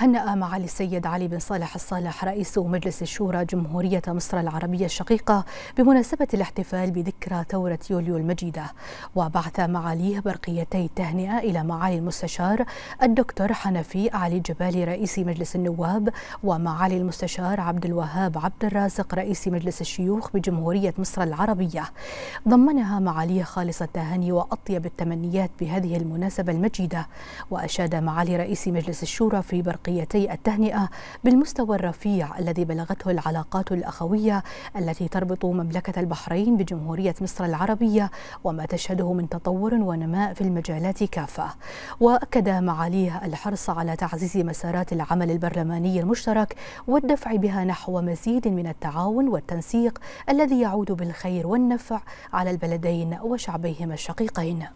هنأ معالي السيد علي بن صالح الصالح رئيس مجلس الشورى جمهورية مصر العربية الشقيقة بمناسبة الاحتفال بذكرى ثورة يوليو المجيدة وبعث معاليه برقيتي التهنئة إلى معالي المستشار الدكتور حنفي علي جبالي رئيس مجلس النواب ومعالي المستشار عبد الوهاب عبد الرازق رئيس مجلس الشيوخ بجمهورية مصر العربية ضمنها معاليه خالص التهاني وأطيب التمنيات بهذه المناسبة المجيدة وأشاد معالي رئيس مجلس الشورى في برقية تلقيتي التهنئة بالمستوى الرفيع الذي بلغته العلاقات الأخوية التي تربط مملكة البحرين بجمهورية مصر العربية وما تشهده من تطور ونماء في المجالات كافة وأكد معاليه الحرص على تعزيز مسارات العمل البرلماني المشترك والدفع بها نحو مزيد من التعاون والتنسيق الذي يعود بالخير والنفع على البلدين وشعبيهما الشقيقين